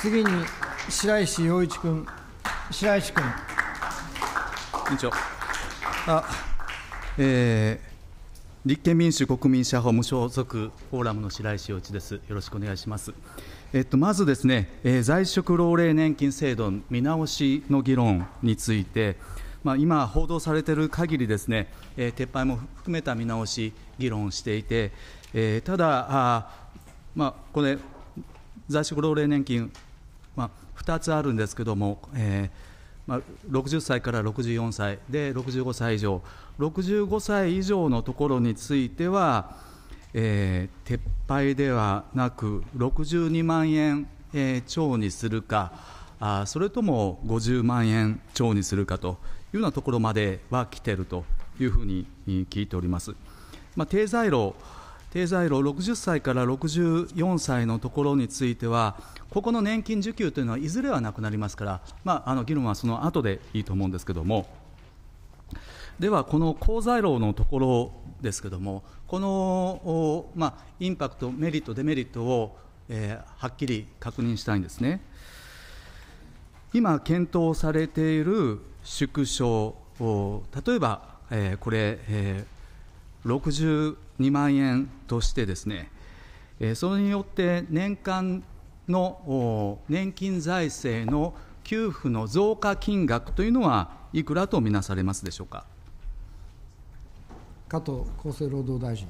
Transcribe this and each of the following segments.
次に白石陽一君、白石君。委員長。あ、えー、立憲民主国民社法無所属フォーラムの白石陽一です。よろしくお願いします。えっと、まずですね、えー、在職老齢年金制度見直しの議論について、まあ、今、報道されている限りですね、えー、撤廃も含めた見直し、議論していて、えー、ただ、あまあ、これ、在職老齢年金、まあ、2つあるんですけども、えー、まあ、60歳から64歳で65歳以上65歳以上のところについては、えー、撤廃ではなく62万円、えー、超にするかあそれとも50万円超にするかというようなところまでは来ているというふうに聞いております。まあ、経済路経済料60歳から64歳のところについては、ここの年金受給というのは、いずれはなくなりますから、まあ、あの議論はその後でいいと思うんですけれども、では、この高材料のところですけれども、この、まあ、インパクト、メリット、デメリットを、えー、はっきり確認したいんですね。今、検討されている縮小、例えば、えー、これ、えー、60 2万円としてですね、それによって年間の年金財政の給付の増加金額というのはいくらとみなされますでしょうか。加藤厚生労働大臣。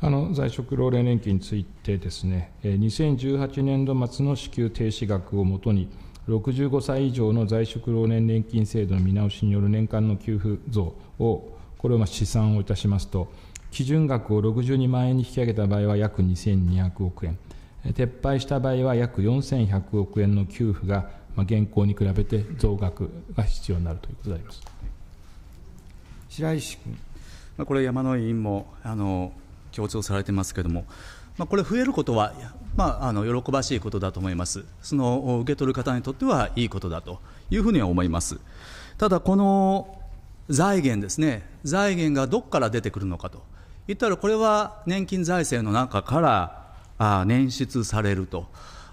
あの在職老齢年金についてですね、2018年度末の支給停止額をもとに、65歳以上の在職老年年金制度の見直しによる年間の給付増を、これを試算をいたしますと、基準額を62万円に引き上げた場合は約2200億円、撤廃した場合は約4100億円の給付が、まあ、現行に比べて増額が必要になるということであります白石君。これ、山野委員もあの強調されてますけれども、まあ、これ、増えることは、まあ、あの喜ばしいことだと思います、その受け取る方にとってはいいことだというふうには思います。ただこの財源ですね、財源がどこから出てくるのかといったら、これは年金財政の中からあ捻出されると、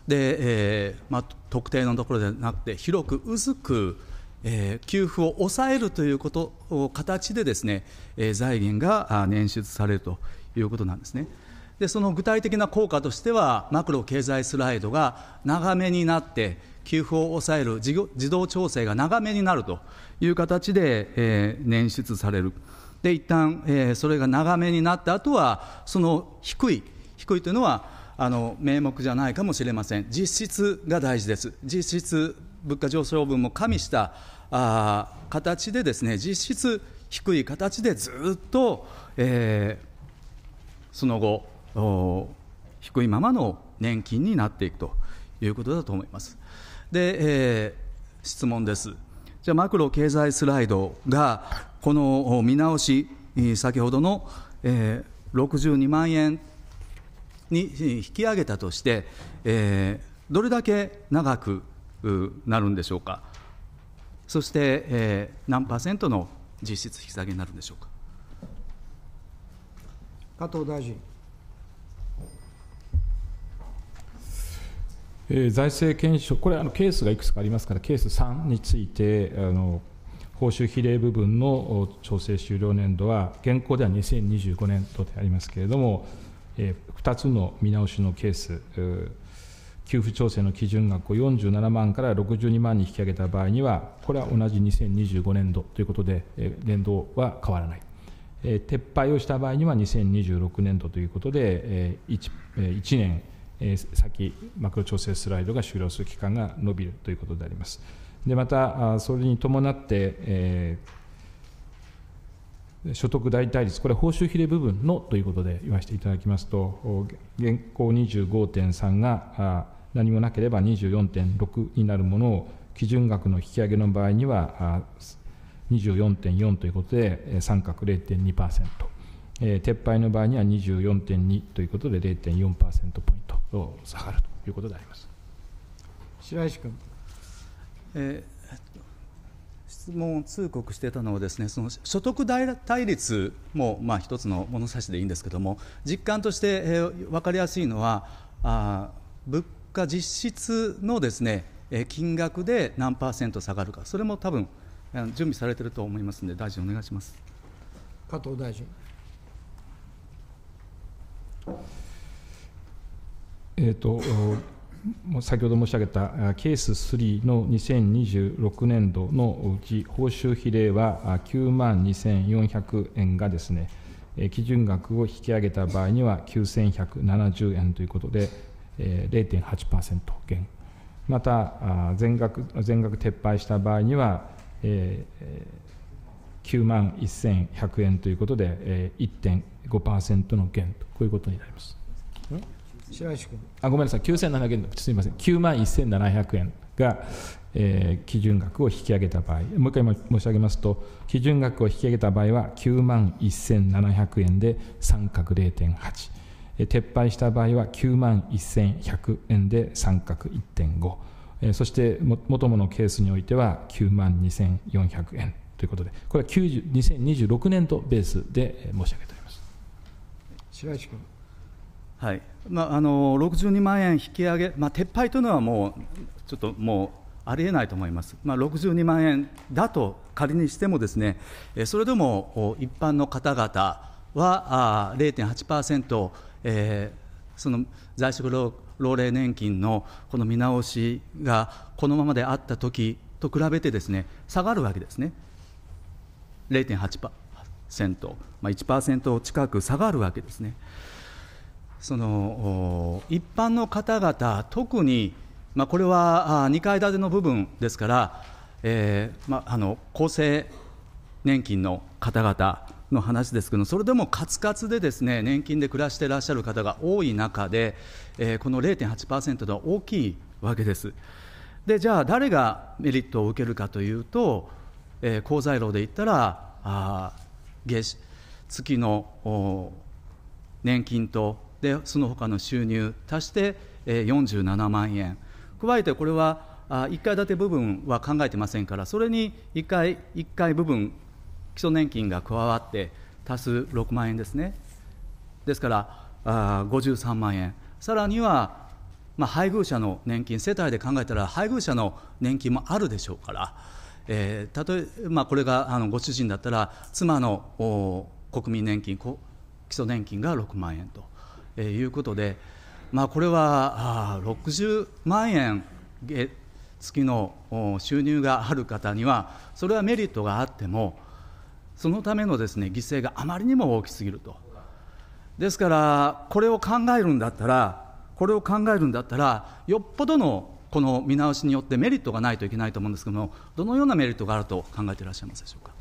でえーまあ、特定のところではなくて、広く薄く、えー、給付を抑えるということを形でですね、えー、財源が捻出されるということなんですね。その具体的な効果としては、マクロ経済スライドが長めになって、給付を抑える自動調整が長めになるという形で、えー、捻出される。で、一旦、えー、それが長めになった後は、その低い、低いというのは、あの名目じゃないかもしれません、実質が大事です、実質物価上昇分も加味したあ形で、ですね実質低い形でずっと、えー、その後、低いままの年金になっていくということだと思います。で、えー、質問です。じゃあ、マクロ経済スライドが、この見直し、先ほどの、えー、62万円に引き上げたとして、えー、どれだけ長くなるんでしょうか。そして、えー、何パーセントの実質引き下げになるんでしょうか。加藤大臣。え財政検証、これあのケースがいくつかありますから、ケース3について、あの報酬比例部分の調整終了年度は、現行では2025年度でありますけれども、えー、2つの見直しのケース、えー、給付調整の基準額を47万から62万に引き上げた場合には、これは同じ2025年度ということで、えー、年度は変わらない。えー、撤廃をした場合には2026年度ということで、えー 1, えー、1年えー、先、マクロ調整スライドが終了する期間が伸びるということであります。でまた、それに伴って、えー、所得代替率、これ、報酬比例部分のということで言わせていただきますと、現行25.3が何もなければ24.6になるものを、基準額の引き上げの場合には、24.4ということで、三角0.2%、撤廃の場合には24.2ということで0.4%ポイント。下がるということであります白石君、えー、質問を通告してたのはですねその所得対立も、まあ、一つの物差しでいいんですけれども実感として、えー、分かりやすいのはあ物価実質のですね、えー、金額で何パーセント下がるかそれも多分準備されてると思いますので大臣お願いします加藤大臣えーと、先ほど申し上げたケース3の2026年度のうち、報酬比例は9万2400円がですね、基準額を引き上げた場合には9170円ということで、0.8%減、また全額全額撤廃した場合には、9万1100円ということで、1.5%の減と、こういうことになります。白石君あごめんなさい9700円すみません9万1700円が、えー、基準額を引き上げた場合もう一回申し上げますと基準額を引き上げた場合は9万1700円で三角0.8撤廃した場合は9万1100円で三角1.5そして元ものケースにおいては9万2400円ということでこれは90 2026年度ベースで申し上げております白石君はいまあ、あの62万円引き上げ、まあ、撤廃というのはもう、ちょっともうありえないと思います、まあ、62万円だと仮にしても、ですねそれでも一般の方々は0.8%、ー、その在職老老齢年金のこの見直しがこのままであったときと比べてですね下がるわけですね。0.8%、まあ、1%近く下がるわけですね。その一般の方々、特に、まあ、これは2階建ての部分ですから、えーまあ、あの厚生年金の方々の話ですけどそれでもかつかつでですね年金で暮らしていらっしゃる方が多い中で、えー、この0.8%とは大きいわけです。でじゃあ誰がメリットを受けるかというと、えー、高財労で言ったらあ月の年金とでその他の収入足して47万円加えてこれは1階建て部分は考えてませんからそれに1階 ,1 階部分基礎年金が加わって足す6万円ですねですからあ53万円さらには、まあ、配偶者の年金世帯で考えたら配偶者の年金もあるでしょうから、えー、例えまあ、これがあのご主人だったら妻の国民年金基礎年金が6万円とえー、いうことで、まあ、これはあ60万円月の収入がある方にはそれはメリットがあってもそのためのです、ね、犠牲があまりにも大きすぎると。ですからこれを考えるんだったらこれを考えるんだったらよっぽどのこの見直しによってメリットがないといけないと思うんですけどもどのようなメリットがあると考えていらっしゃいますでしょうか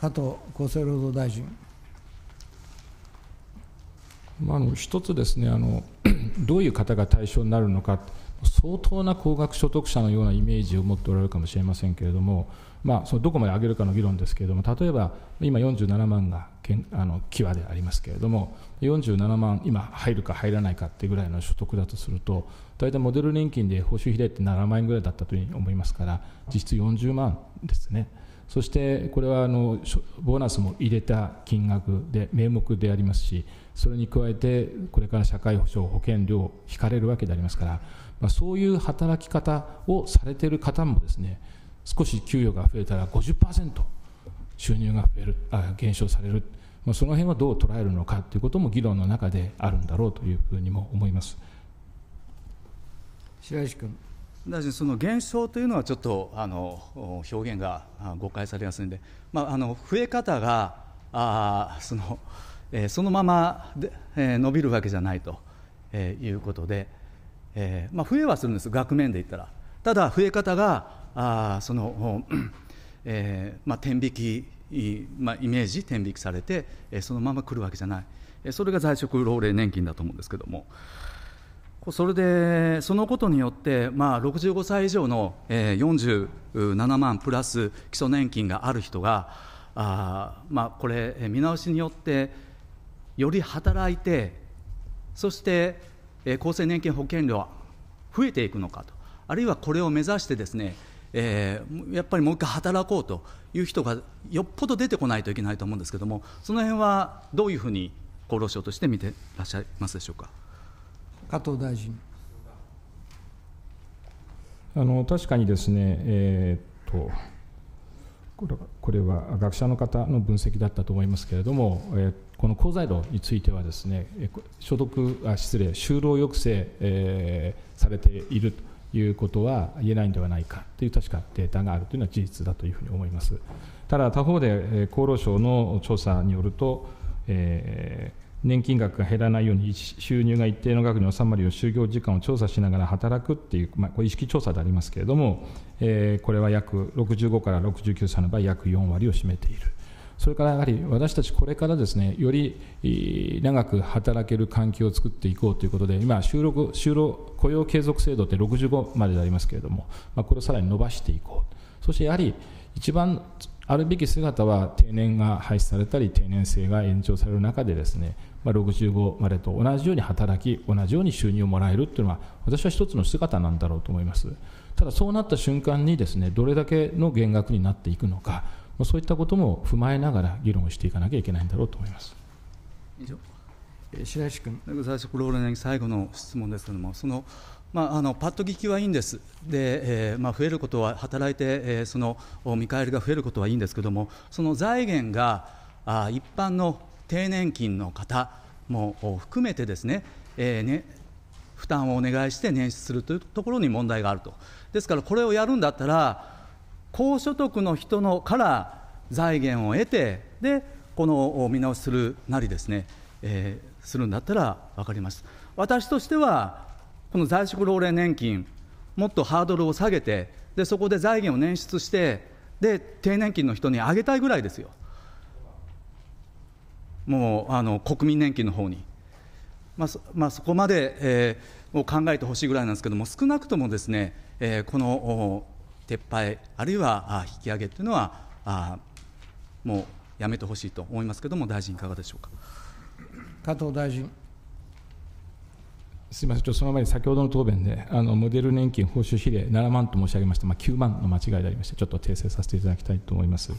加藤厚生労働大臣まあ、あの一つですねあの、どういう方が対象になるのか、相当な高額所得者のようなイメージを持っておられるかもしれませんけれども、まあ、そのどこまで上げるかの議論ですけれども、例えば今、47万がけんあの際でありますけれども、47万、今、入るか入らないかっていうぐらいの所得だとすると、大体モデル年金で報酬比例って7万円ぐらいだったというふうに思いますから、実質40万ですね。そしてこれはあのボーナスも入れた金額で名目でありますしそれに加えてこれから社会保障保険料引かれるわけでありますから、まあ、そういう働き方をされている方もですね少し給与が増えたら50%収入が増えるあ減少される、まあ、その辺はどう捉えるのかということも議論の中であるんだろうというふうにも思います白石君。大臣、その減少というのはちょっとあの表現が誤解されやすいんで、まあ、あの増え方があその、えー、そのままで、えー、伸びるわけじゃないと、えー、いうことで、えーまあ、増えはするんです、額面で言ったら。ただ、増え方があその、えーまあ、天引き、まあ、イメージ、天引きされて、えー、そのまま来るわけじゃない、えそれが在職老齢年金だと思うんですけれども。それで、そのことによって、まあ、65歳以上の、えー、47万プラス基礎年金がある人が、あまあ、これ、見直しによって、より働いて、そして、えー、厚生年金保険料は増えていくのかと、あるいはこれを目指してですね、えー、やっぱりもう一回働こうという人がよっぽど出てこないといけないと思うんですけれども、その辺はどういうふうに厚労省として見ていらっしゃいますでしょうか。加藤大臣。あの確かにですね、えー、っとこれこれは学者の方の分析だったと思いますけれども、えー、この高財度についてはですね所得あ失礼就労抑制、えー、されているということは言えないんではないかという確かデータがあるというのは事実だというふうに思いますただ他方で厚労省の調査によると、えー年金額が減らないように、収入が一定の額に収まるよう、就業時間を調査しながら働くっていう、まあ、これ、意識調査でありますけれども、えー、これは約65から69歳の場合、約4割を占めている。それからやはり私たちこれからですね、より長く働ける環境を作っていこうということで、今、就労就労雇用継続制度って65まででありますけれども、まあ、これをさらに伸ばしていこう。そしてやはり一番あるべき姿は定年が廃止されたり定年制が延長される中でですねまあ、65までと同じように働き同じように収入をもらえるというのは私は一つの姿なんだろうと思いますただそうなった瞬間にですねどれだけの減額になっていくのかそういったことも踏まえながら議論していかなきゃいけないんだろうと思います以上白石君最初これ最後の質問ですけれどもそのまあ、あのパッと聞きはいいんです、でえーまあ、増えることは働いて、えー、その見返りが増えることはいいんですけれども、その財源があ一般の低年金の方も含めてですね、えー、ね負担をお願いして捻出するというところに問題があると。ですからこれをやるんだったら、高所得の人のから財源を得て、で、この見直しするなりですね、えー、するんだったら分かります。私としては、この在職老齢年金、もっとハードルを下げて、でそこで財源を捻出して、で、低年金の人に上げたいぐらいですよ。もうあの国民年金の方に、まあそまあ、そこまで、えー、を考えてほしいぐらいなんですけども、少なくともですね、えー、この撤廃、あるいは引き上げというのは、あもうやめてほしいと思いますけれども、大臣、いかがでしょうか加藤大臣。すみません、ちょっとその前に先ほどの答弁で、あのモデル年金報酬比例7万と申し上げました、まあ、9万の間違いでありまして、ちょっと訂正させていただきたいと思います。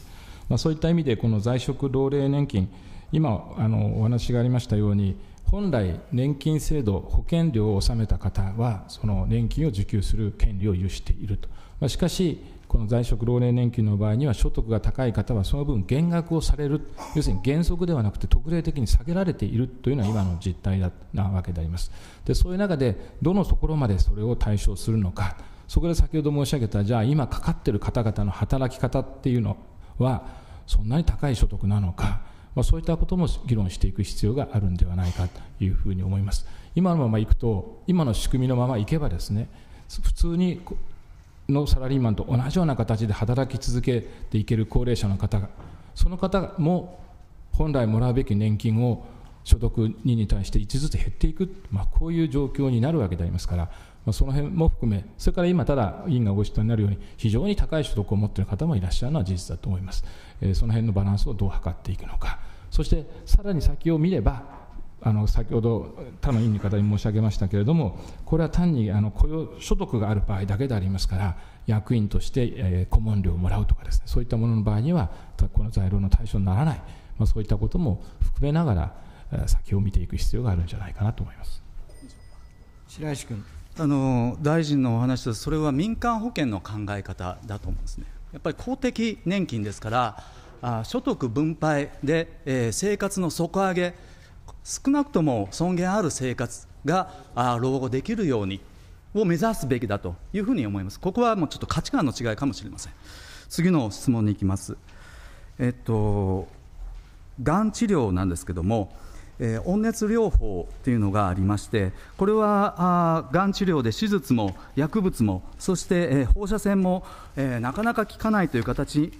まあ、そういった意味で、この在職老齢年金、今あのお話がありましたように本来年金制度保険料を納めた方はその年金を受給する権利を有していると、まあ、しかしこの在職老齢年金の場合には所得が高い方はその分減額をされる要するに原則ではなくて特例的に下げられているというのは今の実態だなわけでありますでそういう中でどのところまでそれを対象するのかそこで先ほど申し上げたじゃあ今かかっている方々の働き方っていうのはそんなに高い所得なのかまあ、そういったことも議論していく必要があるんではないかというふうに思います。今のままいくと、今の仕組みのままいけばですね、普通にのサラリーマンと同じような形で働き続けていける高齢者の方が、その方も本来もらうべき年金を所得2に対して1ずつ減っていく、まあ、こういう状況になるわけでありますから、まあ、その辺も含め、それから今、ただ委員がご指摘になるように、非常に高い所得を持っている方もいらっしゃるのは事実だと思います、えー、その辺のバランスをどう図っていくのか、そしてさらに先を見れば、あの先ほど他の委員の方に申し上げましたけれども、これは単にあの雇用所得がある場合だけでありますから、役員として、えー、顧問料をもらうとかですね、そういったものの場合には、この在労の対象にならない、まあ、そういったことも含めながら、先を見ていく必要があるんじゃないかなと思います。白石君あの大臣のお話と、それは民間保険の考え方だと思うんですね。やっぱり公的年金ですから、あ所得分配で、えー、生活の底上げ、少なくとも尊厳ある生活があ老後できるようにを目指すべきだというふうに思います。ここはもうちょっと価値観の違いかもしれません。次の質問に行きます。えっと、がん治療なんですけども、えー、温熱療法というのがありまして、これはがん治療で手術も薬物も、そして、えー、放射線も、えー、なかなか効かないという形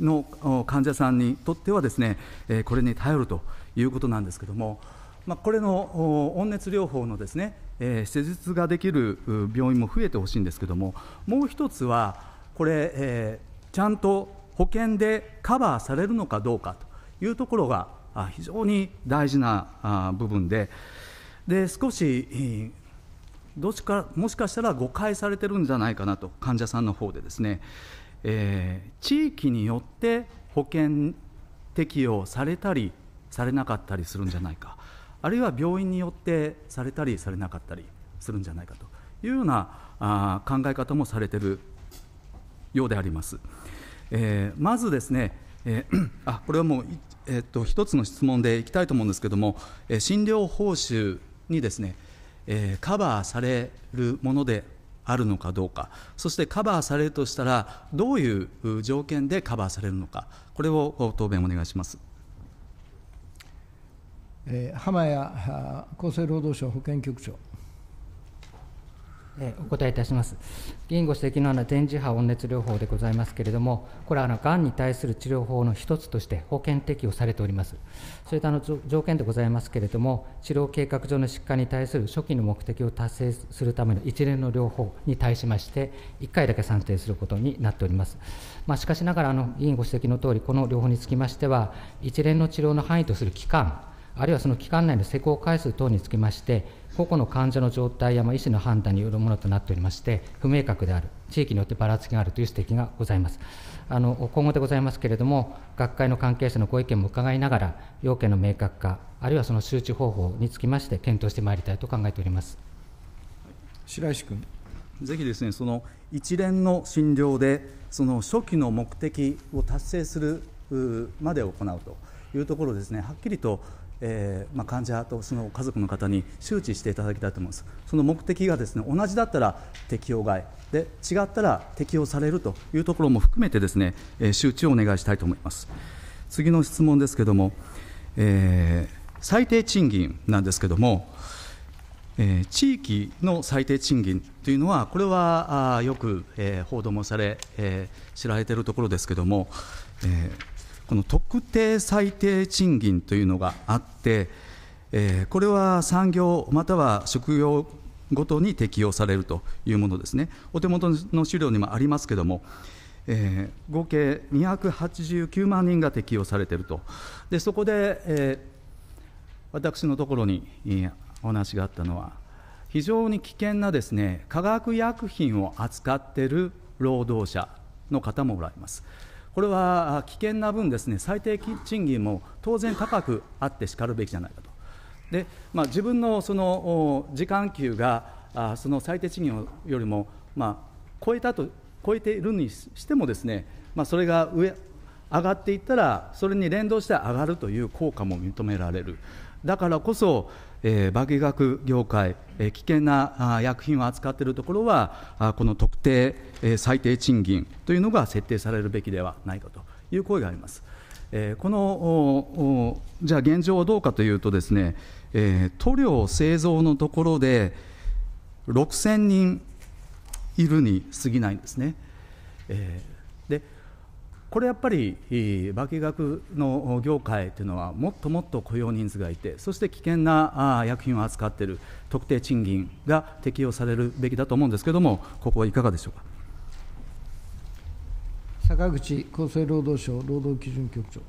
の患者さんにとってはですね、えー、これに頼るということなんですけども、まあ、これの温熱療法のですね、えー、施術ができる病院も増えてほしいんですけども、もう一つは、これ、えー、ちゃんと保険でカバーされるのかどうかというところが非常に大事な部分でで少しどしかもしかしたら誤解されてるんじゃないかなと患者さんの方でですね、えー、地域によって保険適用されたりされなかったりするんじゃないかあるいは病院によってされたりされなかったりするんじゃないかというようなあ考え方もされてるようであります。えー、まずですね、えー、あこれはもうえっと、一つの質問でいきたいと思うんですけれども、え診療報酬にですね、えカバーされるものであるのかどうか、そしてカバーされるとしたら、どういう条件でカバーされるのか、これを答弁お願いします。えー、浜谷厚生労働省保健局長。お答えいたします。議員ご指摘のような電磁波温熱療法でございますけれども、これはがんに対する治療法の一つとして保険適用されております。それとあの条件でございますけれども、治療計画上の疾患に対する初期の目的を達成するための一連の療法に対しまして、1回だけ算定することになっております。まあ、しかしながらあの、議員ご指摘のとおり、この療法につきましては、一連の治療の範囲とする期間、あるいはその期間内の施工回数等につきまして、個々の患者の状態や、ま医師の判断によるものとなっておりまして、不明確である、地域によってばらつきがあるという指摘がございます。あの今後でございますけれども、学会の関係者のご意見も伺いながら、要件の明確化、あるいはその周知方法につきまして、検討してまいりたいと考えております白石君。ぜひですね、その一連の診療で、その初期の目的を達成するまで行うというところですね、はっきりとえーまあ、患者とその家族の方に周知していただきたいと思います、その目的がですね同じだったら適用外で、違ったら適用されるというところも含めて、ですね、えー、周知をお願いしたいと思います。次の質問ですけれども、えー、最低賃金なんですけれども、えー、地域の最低賃金というのは、これはあよく、えー、報道もされ、えー、知られているところですけれども、えーこの特定最低賃金というのがあって、えこれは産業または職業ごとに適用されるというものですね。お手元の資料にもありますけれども、え合計289万人が適用されていると、でそこで、え私のところに、お話があったのは、非常に危険なですね化学薬品を扱っている労働者の方もおられます。これは危険な分ですね最低賃金も当然高くあってしかるべきじゃないかとで、まあ、自分のその時間給がその最低賃金よりも、まあ、超えたと超えているにしてもですね、まあ、それが上上がっていったらそれに連動して上がるという効果も認められるだからこそえー、化学業界、えー、危険なあ薬品を扱っているところはあこの特定、えー、最低賃金というのが設定されるべきではないかという声があります。えー、このじゃあ現状はどうかというとですね、えー、塗料製造のところで6000人いるに過ぎないんですね。えーこれやっぱり化学の業界というのはもっともっと雇用人数がいてそして危険な薬品を扱っている特定賃金が適用されるべきだと思うんですけれどもここはいかがでしょうか坂口厚生労働省労働基準局長。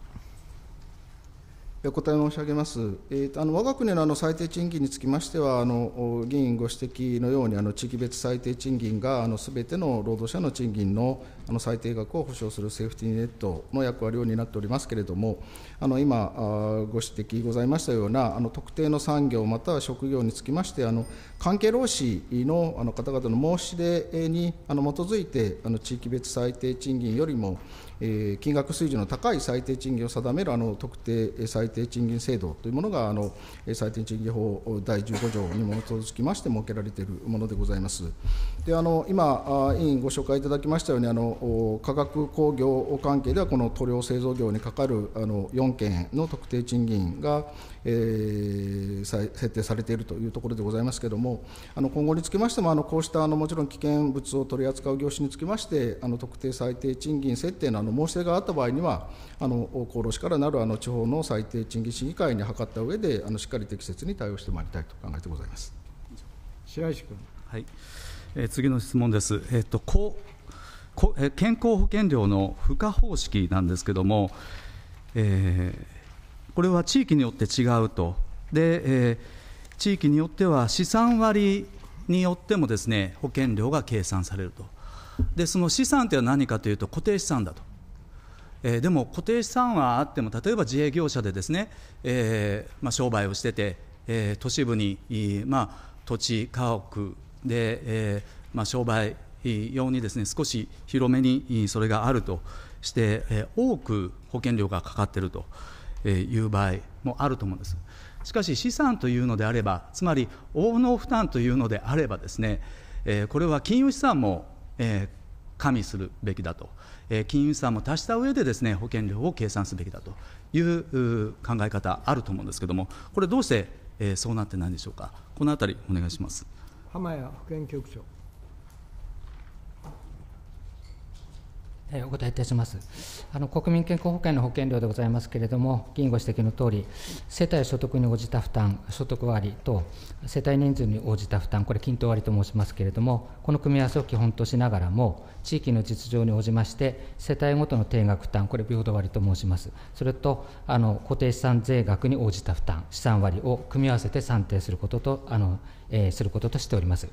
お答え申し上げます、えーとあの我が国のあの最低賃金につきましては、あの議員ご指摘のように、あの地域別最低賃金がすべての労働者の賃金のあの最低額を保障するセーフティーネットの役割を担っておりますけれども、あの今あ、ご指摘ございましたような、あの特定の産業または職業につきまして、あの関係労使のあの方々の申し出にあの基づいて、あの地域別最低賃金よりも、え金額水準の高い最低賃金を定めるあの特定最低賃金制度というものがあの最低賃金法第15条に基づきまして設けられているものでございます。であの今、委員ご紹介いただきましたようにあの化学工業関係ではこの塗料製造業にかかるあの4件の特定賃金がえー、設定されているというところでございますけれども、あの今後につきましても、あのこうしたあのもちろん危険物を取り扱う業種につきまして、あの特定最低賃金設定のあの申し出があった場合には、あの厚労士からなるあの地方の最低賃金審議会に諮った上で、あのしっかり適切に対応してまいりたいと考えてございます。白石君。はい。えー、次の質問です。えっ、ー、とここえー、健康保険料の付加方式なんですけれども。えーこれは地域によって違うと、でえー、地域によっては資産割によってもですね保険料が計算されると、でその資産というのは何かというと、固定資産だと。えでも固定資産はあっても、例えば自営業者でですね、えーまあ、商売をしてて、えー、都市部に、まあ、土地、家屋で、えーまあ、商売用にですね少し広めにそれがあるとして、えー、多く保険料がかかっていると。いう場合もあると思うんです。しかし資産というのであれば、つまり応能負担というのであればですね、えこれは金融資産も、え加味するべきだと、え金融資産も足した上でですね保険料を計算すべきだという考え方あると思うんですけれども、これどうして、えそうなってないんでしょうか。このあたりお願いします。浜谷保険局長。お答えいたしますあの国民健康保険の保険料でございますけれども、議員ご指摘のとおり、世帯所得に応じた負担、所得割と世帯人数に応じた負担、これ、均等割と申しますけれども、この組み合わせを基本としながらも、地域の実情に応じまして、世帯ごとの定額負担、これ、平等割と申します、それとあの固定資産税額に応じた負担、資産割を組み合わせて算定することと、あのえすることとしております。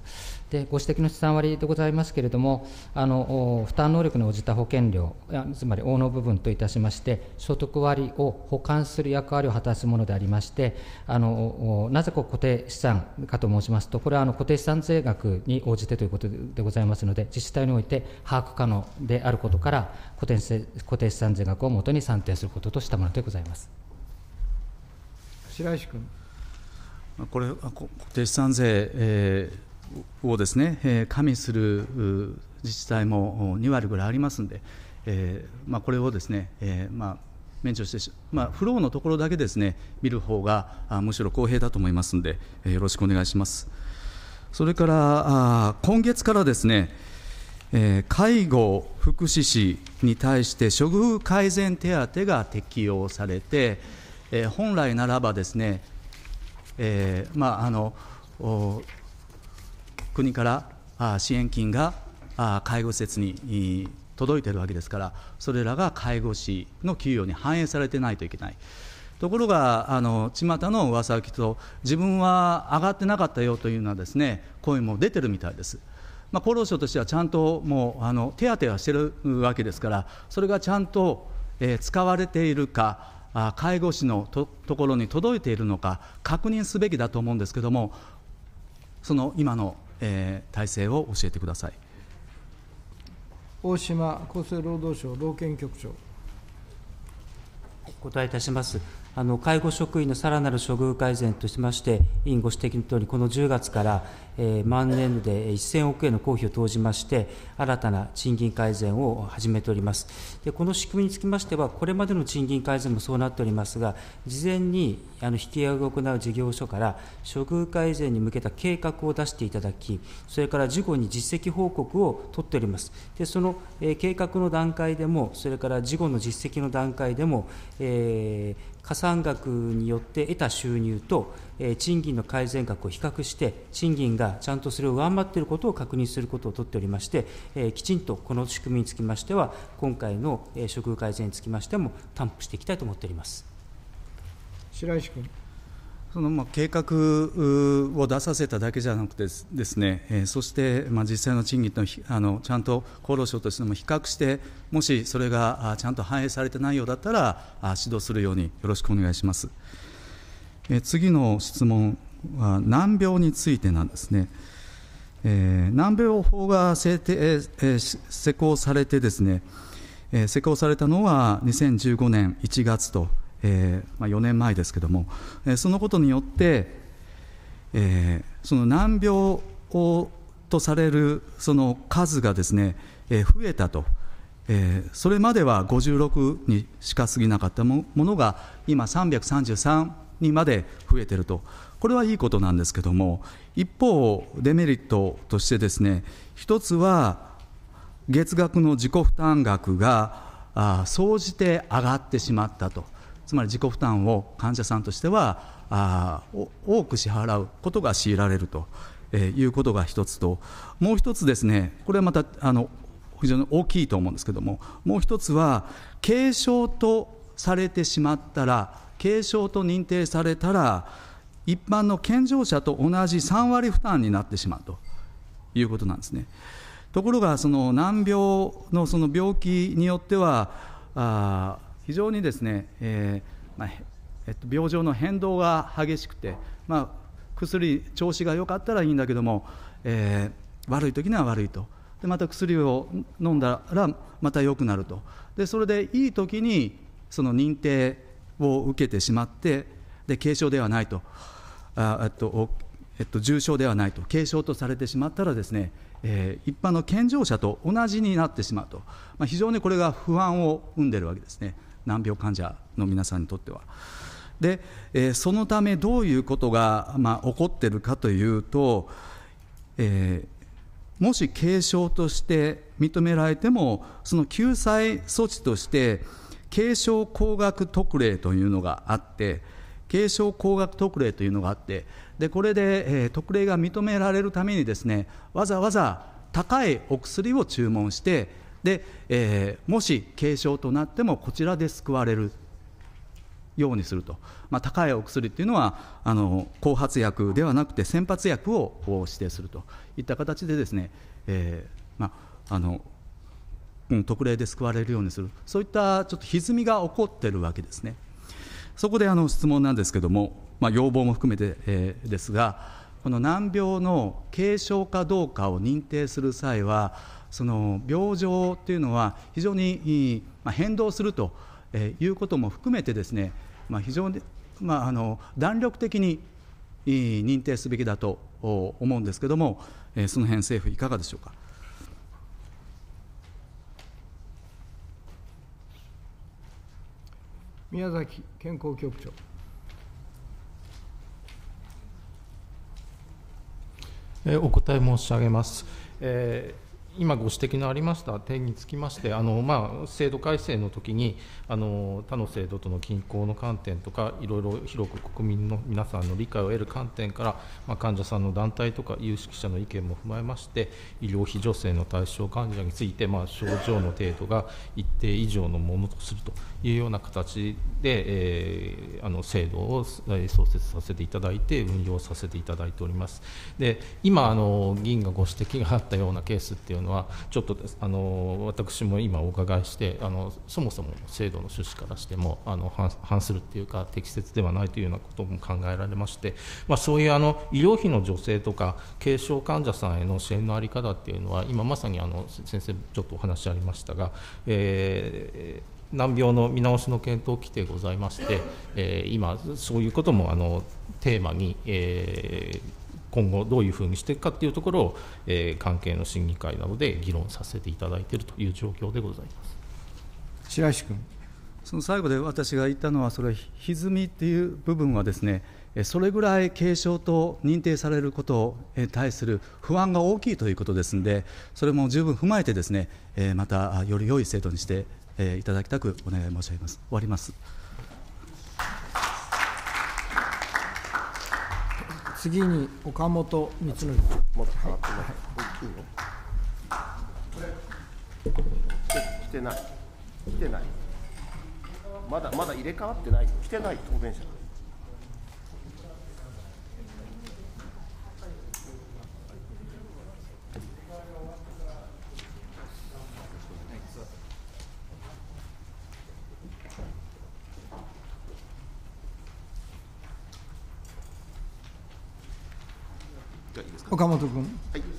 でご指摘の資産割でございますけれども、あの負担能力に応じた保険料、つまり応納部分といたしまして、所得割を保管する役割を果たすものでありまして、あのなぜこ固定資産かと申しますと、これはあの固定資産税額に応じてということでございますので、自治体において把握可能であることから、固定固定資産税額をもとに算定することとしたものでございます。白石君。これ、固定資産税、えをですね、え加味する自治体も2割ぐらいありますんで、えまあ、これをですね、えまあ、免除してまあ、フローのところだけですね見る方があむしろ公平だと思いますんで、えよろしくお願いします。それからあ今月からですね、え介護福祉士に対して処遇改善手当が適用されて、え本来ならばですねえーまあ、あの国から支援金が介護施設に届いているわけですから、それらが介護士の給与に反映されてないといけない。ところが、あの巷の噂を聞くと、自分は上がってなかったよというようなです、ね、声も出てるみたいです。まあ、厚労省としてはちゃんともうあの手当てはしてるわけですから、それがちゃんと、えー、使われているか、介護士のところに届いているのか、確認すべきだと思うんですけれども、その今の、えー、体制を教えてください大島厚生労働省労健局長お答えいたします。あの介護職員のさらなる処遇改善としまして、委員ご指摘のとおり、この10月から、えー、万年度で1000億円の公費を投じまして、新たな賃金改善を始めております。でこの仕組みにつきましては、これまでの賃金改善もそうなっておりますが、事前にあの引き上げを行う事業所から、処遇改善に向けた計画を出していただき、それから事後に実績報告を取っております。でその、えー、計画の段階でも、それから事後の実績の段階でも、えー加算額によって得た収入と、え賃金の改善額を比較して、賃金がちゃんとそれを上回っていることを確認することをとっておりまして、えきちんとこの仕組みにつきましては、今回の処遇改善につきましても、担保していきたいと思っております白石君。そのまあ計画を出させただけじゃなくてですね、えそしてまあ実際の賃金とあのちゃんと厚労省としても比較して、もしそれがちゃんと反映されてないようだったら、指導するようによろしくお願いします。え次の質問は、難病についてなんですね。え難病法が制定、え施行されてですね、え施行されたのは2015年1月とえー、まあ、4年前ですけども、えー、そのことによって、えー、その難病をとされるその数がですね、え増えたと、えそれまでは56にしか過ぎなかったものが今333にまで増えてるとこれはいいことなんですけども一方デメリットとしてですね一つは月額の自己負担額が総じて上がってしまったと。つまり自己負担を患者さんとしてはあ多く支払うことが強いられると、えいうことが一つともう一つですねこれはまたあの非常に大きいと思うんですけどももう一つは軽症とされてしまったら軽症と認定されたら一般の健常者と同じ3割負担になってしまうということなんですね。ところがその難病のその病気によってはあ非常にですね、えーまあえっと、病状の変動が激しくて、まあ、薬調子が良かったらいいんだけども、えー、悪い時には悪いとでまた薬を飲んだらまた良くなるとでそれでいい時にその認定を受けてしまってで軽症ではないとあっと、えっと、重症ではないと軽症とされてしまったらですね、えー、一般の健常者と同じになってしまうと、まあ、非常にこれが不安を生んでいるわけですね。難病患者の皆さんにとっては。で、えー、そのためどういうことが、まあ、起こってるかというと、えー、もし軽症として認められてもその救済措置として軽症高額特例というのがあって軽症高額特例というのがあってでこれで、えー、特例が認められるためにですねわざわざ高いお薬を注文してで、えー、もし軽症となってもこちらで救われるようにすると、まあ、高いお薬っていうのはあの後発薬ではなくて先発薬を指定するといった形でですね、えーまあ、あの特例で救われるようにするそういったちょっと歪みが起こってるわけですねそこであの質問なんですけども、まあ、要望も含めて、えー、ですがこの難病の軽症かどうかを認定する際はその病状というのは非常に変動するということも含めてですね、まあ、非常に、まあ、あの弾力的に認定すべきだと思うんですけれどもその辺政府いかがでしょうか。宮崎健康局長。お答え申し上げます。今ご指摘のありました点につきまして、あのまあ、制度改正の時にあに、他の制度との均衡の観点とか、いろいろ広く国民の皆さんの理解を得る観点から、まあ、患者さんの団体とか有識者の意見も踏まえまして、医療費助成の対象患者について、まあ、症状の程度が一定以上のものとするというような形で、えー、あの制度を創設させていただいて、運用させていただいております。で今あの議員がご指摘があったようなケースっていうののはちょっとあの私も今お伺いしてあのそもそも制度の趣旨からしてもあの反するっていうか適切ではないというようなことも考えられまして、まあ、そういうあの医療費の助成とか軽症患者さんへの支援の在り方っていうのは今まさにあの先生ちょっとお話ありましたが、えー、難病の見直しの検討規定ございまして、えー、今、そういうこともあのテーマに、えー、今後どういうふうにしていくかっていうところを、えー、関係の審議会などで議論させていただいているという状況でございます白石君。その最後で私が言ったのは、それ歪みっていう部分はですね、それぐらい軽症と認定されることに対する不安が大きいということですので、それも十分踏まえてですね、またより良い制度にしていただきたくお願い申し上げます。終わります。次に岡本光則。もって払ってない。い、いの。来てない。来てない。まだまだ入れ替わってない。来てない答弁者。岡本君。はい